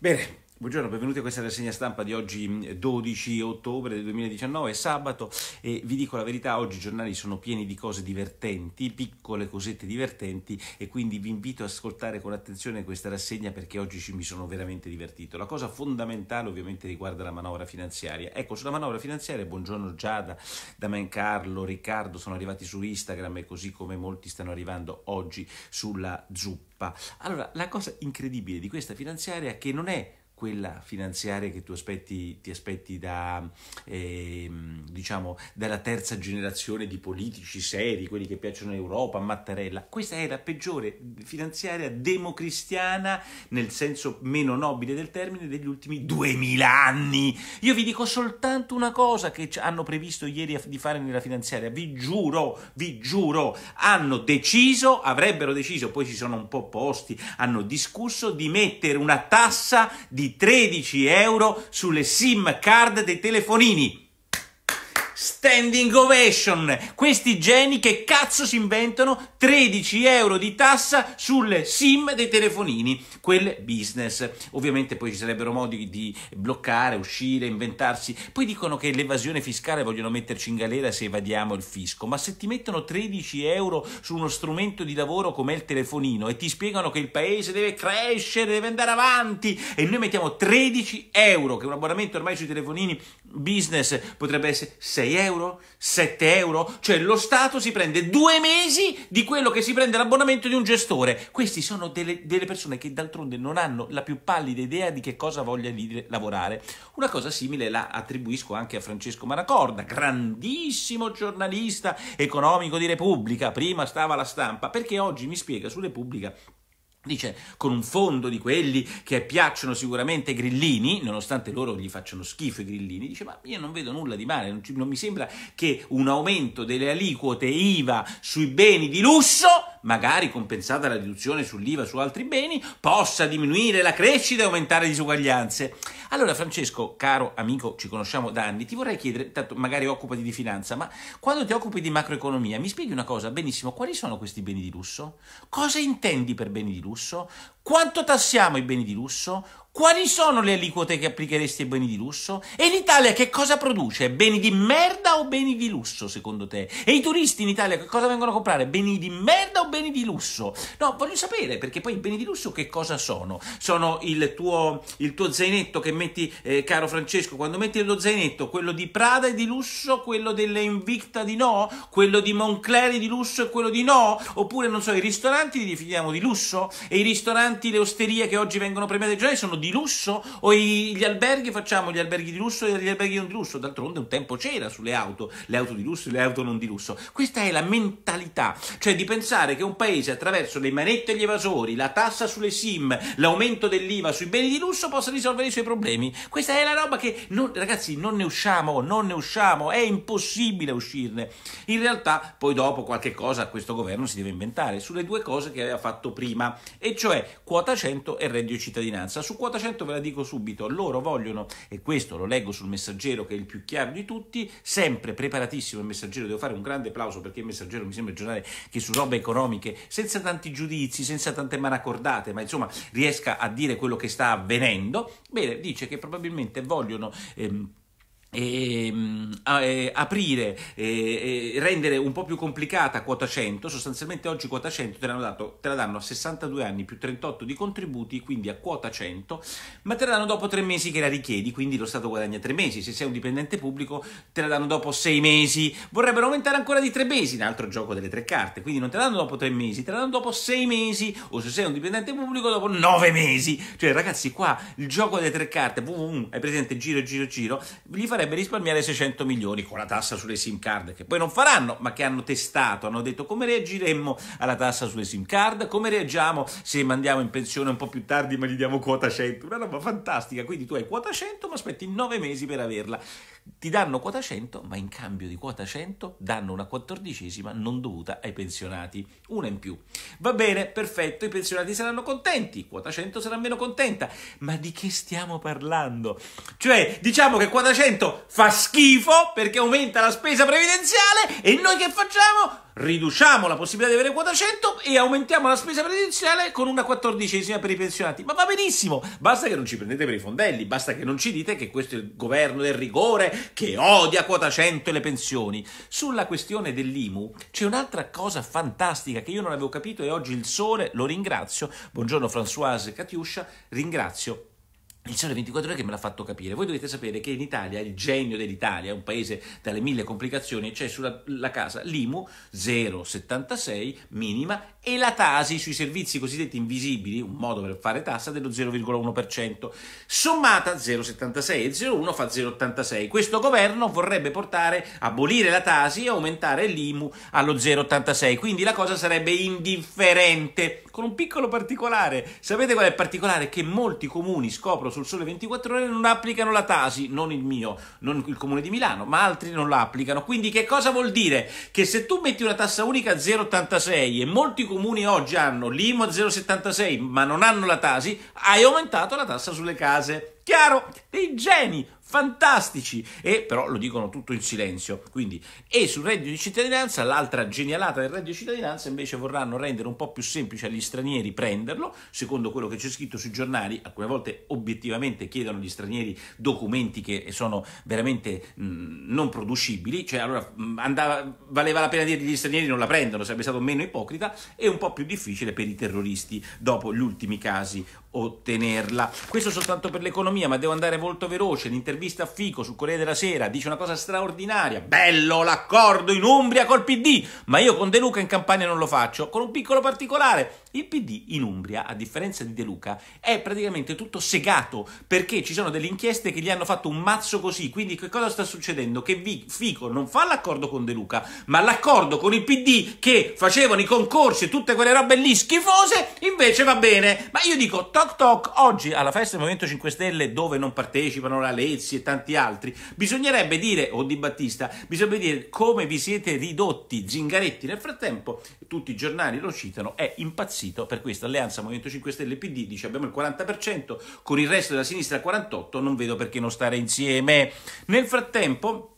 Bene, Buongiorno, benvenuti a questa rassegna stampa di oggi 12 mm, ottobre del 2019, sabato e vi dico la verità, oggi i giornali sono pieni di cose divertenti, piccole cosette divertenti e quindi vi invito ad ascoltare con attenzione questa rassegna perché oggi ci mi sono veramente divertito. La cosa fondamentale ovviamente riguarda la manovra finanziaria. Ecco, sulla manovra finanziaria, buongiorno Giada, Damen Carlo, Riccardo, sono arrivati su Instagram e così come molti stanno arrivando oggi sulla zuppa. Allora, la cosa incredibile di questa finanziaria è che non è quella finanziaria che tu aspetti, ti aspetti da, eh, diciamo, dalla terza generazione di politici seri, quelli che piacciono l'Europa, Mattarella. Questa è la peggiore finanziaria democristiana, nel senso meno nobile del termine, degli ultimi 2000 anni. Io vi dico soltanto una cosa che hanno previsto ieri di fare nella finanziaria, vi giuro, vi giuro, hanno deciso, avrebbero deciso, poi si sono un po' posti, hanno discusso di mettere una tassa di 13 euro sulle SIM card dei telefonini. Standing ovation! Questi geni che cazzo si inventano 13 euro di tassa sulle sim dei telefonini, quel business. Ovviamente poi ci sarebbero modi di bloccare, uscire, inventarsi. Poi dicono che l'evasione fiscale vogliono metterci in galera se evadiamo il fisco, ma se ti mettono 13 euro su uno strumento di lavoro come il telefonino e ti spiegano che il paese deve crescere, deve andare avanti e noi mettiamo 13 euro, che è un abbonamento ormai sui telefonini business potrebbe essere 6 euro, 7 euro, cioè lo Stato si prende due mesi di quello che si prende l'abbonamento di un gestore. Questi sono delle, delle persone che d'altronde non hanno la più pallida idea di che cosa voglia dire lavorare. Una cosa simile la attribuisco anche a Francesco Maracorda, grandissimo giornalista economico di Repubblica, prima stava la stampa, perché oggi mi spiega su Repubblica Dice con un fondo di quelli che piacciono sicuramente ai grillini, nonostante loro gli facciano schifo i grillini, dice ma io non vedo nulla di male, non, ci, non mi sembra che un aumento delle aliquote IVA sui beni di lusso, magari compensata la riduzione sull'IVA su altri beni, possa diminuire la crescita e aumentare le disuguaglianze. Allora Francesco, caro amico, ci conosciamo da anni, ti vorrei chiedere, tanto magari occupati di finanza, ma quando ti occupi di macroeconomia mi spieghi una cosa benissimo, quali sono questi beni di lusso? Cosa intendi per beni di lusso? lusso quanto tassiamo i beni di lusso? Quali sono le aliquote che applicheresti ai beni di lusso? E l'Italia che cosa produce? Beni di merda o beni di lusso, secondo te? E i turisti in Italia che cosa vengono a comprare? Beni di merda o beni di lusso? No, voglio sapere, perché poi i beni di lusso che cosa sono? Sono il tuo, il tuo zainetto che metti, eh, caro Francesco, quando metti il tuo zainetto, quello di Prada è di lusso, quello delle Invicta di no, quello di Moncler è di lusso e quello di no? Oppure, non so, i ristoranti li definiamo di lusso? E i ristoranti ristoranti, le osterie che oggi vengono premiate giornali sono di lusso o gli alberghi facciamo gli alberghi di lusso e gli alberghi non di lusso? D'altronde un tempo c'era sulle auto, le auto di lusso e le auto non di lusso. Questa è la mentalità, cioè di pensare che un paese attraverso le manette e gli evasori, la tassa sulle SIM, l'aumento dell'IVA sui beni di lusso possa risolvere i suoi problemi. Questa è la roba che, non, ragazzi, non ne usciamo, non ne usciamo, è impossibile uscirne. In realtà poi dopo qualche cosa questo governo si deve inventare sulle due cose che aveva fatto prima, e cioè quota 100 e reddito cittadinanza. Su quota 100 ve la dico subito, loro vogliono, e questo lo leggo sul messaggero che è il più chiaro di tutti, sempre preparatissimo il messaggero, devo fare un grande applauso perché il messaggero mi sembra il giornale che su robe economiche, senza tanti giudizi, senza tante manacordate, ma insomma riesca a dire quello che sta avvenendo, bene, dice che probabilmente vogliono... Ehm, e, ehm, eh, aprire e, eh, eh, rendere un po' più complicata quota 100 sostanzialmente oggi quota 100 te, dato, te, la danno a 62 anni più 38 di contributi quindi a quota 100 ma te la danno dopo tre mesi che la richiedi quindi lo Stato guadagna tre mesi se sei un dipendente pubblico te la danno dopo sei mesi vorrebbero aumentare ancora di tre mesi un altro gioco delle tre carte quindi non te la danno dopo tre mesi te la danno dopo sei mesi o se sei un dipendente pubblico dopo nove mesi cioè ragazzi qua il gioco delle tre carte boom, boom, hai presente giro giro giro gli farà farebbe risparmiare 600 milioni con la tassa sulle SIM card, che poi non faranno, ma che hanno testato, hanno detto come reagiremmo alla tassa sulle SIM card, come reagiamo se mandiamo in pensione un po' più tardi ma gli diamo quota 100, una roba fantastica, quindi tu hai quota 100 ma aspetti 9 mesi per averla ti danno quota 100, ma in cambio di quota 100 danno una quattordicesima non dovuta ai pensionati, una in più. Va bene, perfetto, i pensionati saranno contenti, quota 100 sarà meno contenta, ma di che stiamo parlando? Cioè, diciamo che quota 100 fa schifo perché aumenta la spesa previdenziale e noi che facciamo? riduciamo la possibilità di avere quota 100 e aumentiamo la spesa previdenziale con una quattordicesima per i pensionati. Ma va benissimo, basta che non ci prendete per i fondelli, basta che non ci dite che questo è il governo del rigore che odia quota 100 e le pensioni. Sulla questione dell'IMU c'è un'altra cosa fantastica che io non avevo capito e oggi il sole, lo ringrazio, buongiorno Françoise Catiuscia, ringrazio il Sole 24 Ore che me l'ha fatto capire. Voi dovete sapere che in Italia, il genio dell'Italia, un paese dalle mille complicazioni, c'è sulla casa l'IMU 0,76 minima e la Tasi sui servizi cosiddetti invisibili, un modo per fare tassa, dello 0,1%. Sommata 0,76 e 0,1 fa 0,86. Questo governo vorrebbe portare, abolire la Tasi e aumentare l'IMU allo 0,86. Quindi la cosa sarebbe indifferente con un piccolo particolare. Sapete qual è il particolare? Che molti comuni, scoprono sul Sole 24 Ore, non applicano la Tasi, non il mio, non il comune di Milano, ma altri non la applicano. Quindi che cosa vuol dire? Che se tu metti una tassa unica 0,86 e molti comuni oggi hanno l'IMO 0,76 ma non hanno la Tasi, hai aumentato la tassa sulle case. Chiaro? Dei geni! fantastici e però lo dicono tutto in silenzio. Quindi, e sul reddito di cittadinanza, l'altra genialata del reddito di cittadinanza invece vorranno rendere un po' più semplice agli stranieri prenderlo, secondo quello che c'è scritto sui giornali, alcune volte obiettivamente chiedono agli stranieri documenti che sono veramente mh, mm, non producibili, cioè allora mm, andava, valeva la pena dire che gli stranieri non la prendono, sarebbe stato meno ipocrita e un po' più difficile per i terroristi dopo gli ultimi casi ottenerla. Questo soltanto per l'economia, ma devo andare molto veloce. L'intervista a Fico su Corriere della Sera dice una cosa straordinaria. Bello l'accordo in Umbria col PD, ma io con De Luca in Campania non lo faccio, con un piccolo particolare. Il PD in Umbria, a differenza di De Luca, è praticamente tutto segato perché ci sono delle inchieste che gli hanno fatto un mazzo così. Quindi, che cosa sta succedendo? Che Fico non fa l'accordo con De Luca, ma l'accordo con il PD che facevano i concorsi e tutte quelle robe lì schifose, invece va bene. Ma io dico, toc toc, oggi alla festa del Movimento 5 Stelle, dove non partecipano la Lezzi e tanti altri, bisognerebbe dire, o Di Battista, bisognerebbe dire come vi siete ridotti, zingaretti. Nel frattempo, tutti i giornali lo citano, è impazzito impazzito, per questo Alleanza Movimento 5 Stelle PD dice abbiamo il 40%, con il resto della sinistra 48%, non vedo perché non stare insieme. Nel frattempo...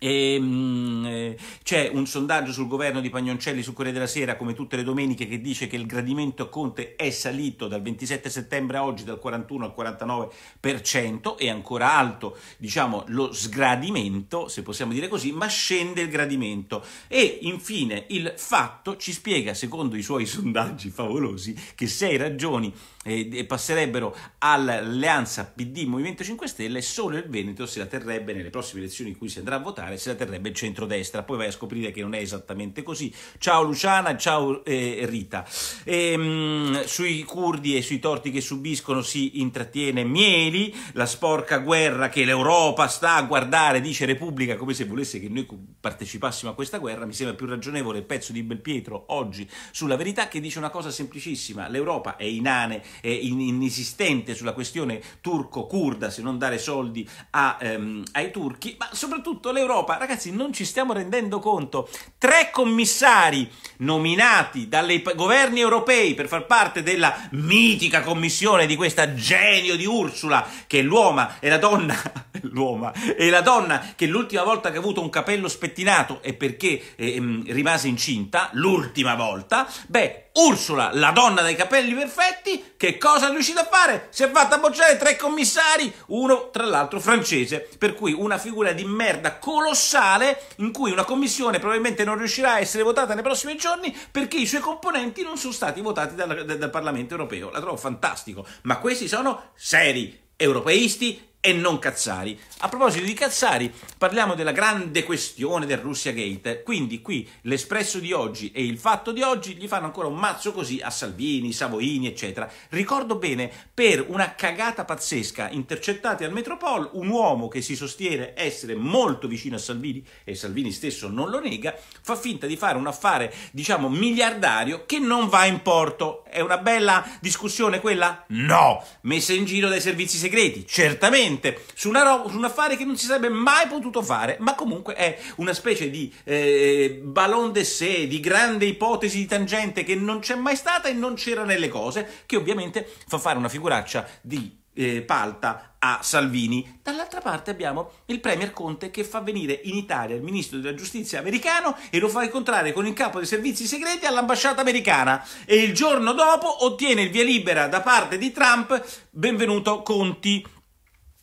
E, ehm, eh, c'è un sondaggio sul governo di Pagnoncelli su Corriere della Sera, come tutte le domeniche, che dice che il gradimento a Conte è salito dal 27 settembre a oggi dal 41 al 49% è ancora alto diciamo, lo sgradimento, se possiamo dire così, ma scende il gradimento. E infine il fatto ci spiega, secondo i suoi sondaggi favolosi, che sei ragioni eh, passerebbero all'alleanza PD Movimento 5 Stelle e solo il Veneto se la terrebbe nelle prossime elezioni in cui si andrà a votare nazionale, se la terrebbe il centrodestra, poi vai a scoprire che non è esattamente così. Ciao Luciana, ciao eh, Rita. E, ehm, mh, sui curdi e sui torti che subiscono si intrattiene Mieli, la sporca guerra che l'Europa sta a guardare, dice Repubblica, come se volesse che noi partecipassimo a questa guerra, mi sembra più ragionevole il pezzo di Belpietro oggi sulla verità che dice una cosa semplicissima, l'Europa è inane, è inesistente sulla questione turco-curda, se non dare soldi a, ehm, ai turchi, ma soprattutto l'Europa Europa. Ragazzi, non ci stiamo rendendo conto. Tre commissari nominati dai governi europei per far parte della mitica commissione di questa genio di Ursula, che è l'uomo e la donna l'uomo e la donna che l'ultima volta che ha avuto un capello spettinato è perché eh, ehm, rimase incinta, l'ultima volta, beh, Ursula, la donna dai capelli perfetti, che cosa è riuscita a fare? Si è fatta bocciare tre commissari, uno tra l'altro francese, per cui una figura di merda colossale in cui una commissione probabilmente non riuscirà a essere votata nei prossimi giorni perché i suoi componenti non sono stati votati dal, dal Parlamento europeo. La trovo fantastico, ma questi sono seri europeisti e non Cazzari. A proposito di Cazzari, parliamo della grande questione del Russia Gate. Quindi qui l'espresso di oggi e il fatto di oggi gli fanno ancora un mazzo così a Salvini, Savoini, eccetera. Ricordo bene, per una cagata pazzesca, intercettati al Metropol, un uomo che si sostiene essere molto vicino a Salvini, e Salvini stesso non lo nega, fa finta di fare un affare, diciamo, miliardario che non va in porto. È una bella discussione quella? No! Messa in giro dai servizi segreti, certamente! niente su, ro- su, un affare che non si sarebbe mai potuto fare, ma comunque è una specie di eh, ballon d'essai, di grande ipotesi di tangente che non c'è mai stata e non c'era nelle cose, che ovviamente fa fare una figuraccia di eh, palta a Salvini. Dall'altra parte abbiamo il Premier Conte che fa venire in Italia il ministro della giustizia americano e lo fa incontrare con il capo dei servizi segreti all'ambasciata americana e il giorno dopo ottiene il via libera da parte di Trump, benvenuto Conti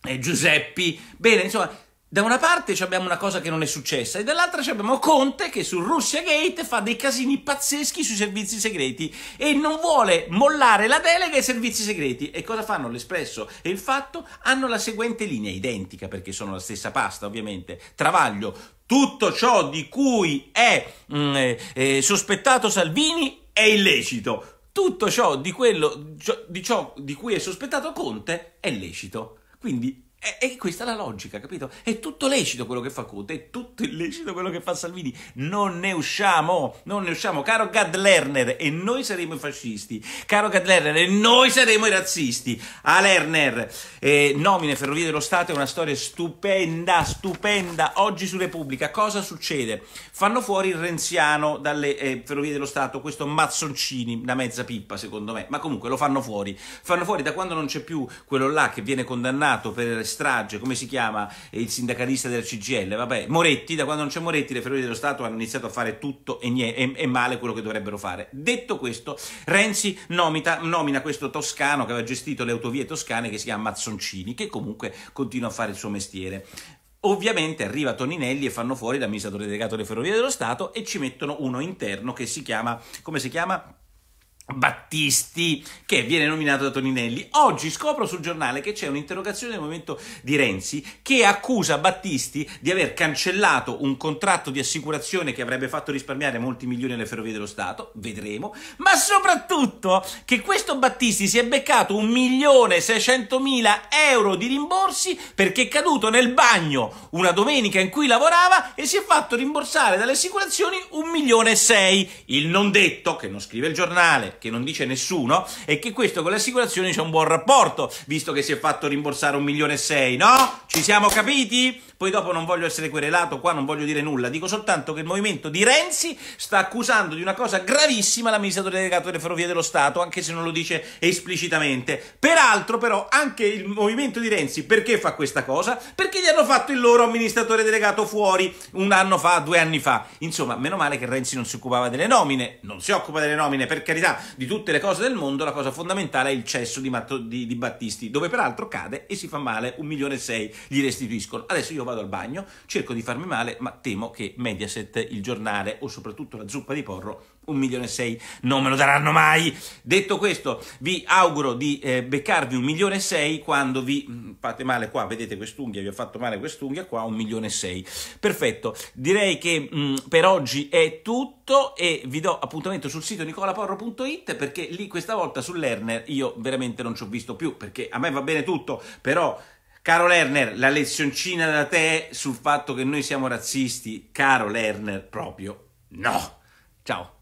eh, Giuseppi. Bene, insomma, da una parte abbiamo una cosa che non è successa e dall'altra abbiamo Conte che su Russia Gate fa dei casini pazzeschi sui servizi segreti e non vuole mollare la delega ai servizi segreti. E cosa fanno l'Espresso e il Fatto? Hanno la seguente linea, identica perché sono la stessa pasta ovviamente. Travaglio, tutto ciò di cui è mm, eh, eh sospettato Salvini è illecito. Tutto ciò di, quello, di ciò di cui è sospettato Conte è lecito. Quindi e, questa è la logica, capito? È tutto lecito quello che fa Conte, è tutto illecito quello che fa Salvini. Non ne usciamo, non ne usciamo. Caro Gad Lerner, e noi saremo i fascisti. Caro Gad Lerner, e noi saremo i razzisti. A Lerner, eh, nomine Ferrovie dello Stato è una storia stupenda, stupenda. Oggi su Repubblica cosa succede? Fanno fuori il Renziano dalle eh, Ferrovie dello Stato, questo Mazzoncini, una mezza pippa secondo me, ma comunque lo fanno fuori. Fanno fuori da quando non c'è più quello là che viene condannato per strage, come si chiama il sindacalista del CGL? Vabbè, Moretti, da quando non c'è Moretti le ferrovie dello Stato hanno iniziato a fare tutto e, niente, e-, e male quello che dovrebbero fare. Detto questo, Renzi nomita, nomina questo toscano che aveva gestito le autovie toscane che si chiama Mazzoncini, che comunque continua a fare il suo mestiere. Ovviamente arriva Toninelli e fanno fuori l'amministratore delegato delle Ferrovie dello Stato e ci mettono uno interno che si chiama, come si chiama? Battisti, che viene nominato da Toninelli. Oggi scopro sul giornale che c'è un'interrogazione del momento di Renzi che accusa Battisti di aver cancellato un contratto di assicurazione che avrebbe fatto risparmiare molti milioni alle ferrovie dello Stato, vedremo, ma soprattutto che questo Battisti si è beccato 1.600.000 euro di rimborsi perché è caduto nel bagno una domenica in cui lavorava e si è fatto rimborsare dalle assicurazioni 1.600.000. Il non detto, che non scrive il giornale, che non dice nessuno è che questo con le assicurazioni c'è un buon rapporto, visto che si è fatto rimborsare un milione e sei, no? Ci siamo capiti? poi dopo non voglio essere querelato qua, non voglio dire nulla, dico soltanto che il movimento di Renzi sta accusando di una cosa gravissima l'amministratore delegato delle Ferrovie dello Stato, anche se non lo dice esplicitamente. Peraltro però anche il movimento di Renzi perché fa questa cosa? Perché gli hanno fatto il loro amministratore delegato fuori un anno fa, due anni fa. Insomma, meno male che Renzi non si occupava delle nomine, non si occupa delle nomine, per carità, di tutte le cose del mondo, la cosa fondamentale è il cesso di, Matto, di, di Battisti, dove peraltro cade e si fa male, un milione e sei gli restituiscono. Adesso io vado al bagno, cerco di farmi male, ma temo che Mediaset, il giornale o soprattutto la zuppa di porro, un milione e sei non me lo daranno mai. Detto questo, vi auguro di eh, beccarvi un milione e sei quando vi mm, fate male qua, vedete quest'unghia, vi ho fatto male quest'unghia qua, un milione e sei. Perfetto, direi che mh, mm, per oggi è tutto e vi do appuntamento sul sito nicolaporro.it perché lì questa volta sull'Erner io veramente non ci ho visto più perché a me va bene tutto, però Caro Lerner, la lezioncina da te sul fatto che noi siamo razzisti, caro Lerner, proprio no. Ciao.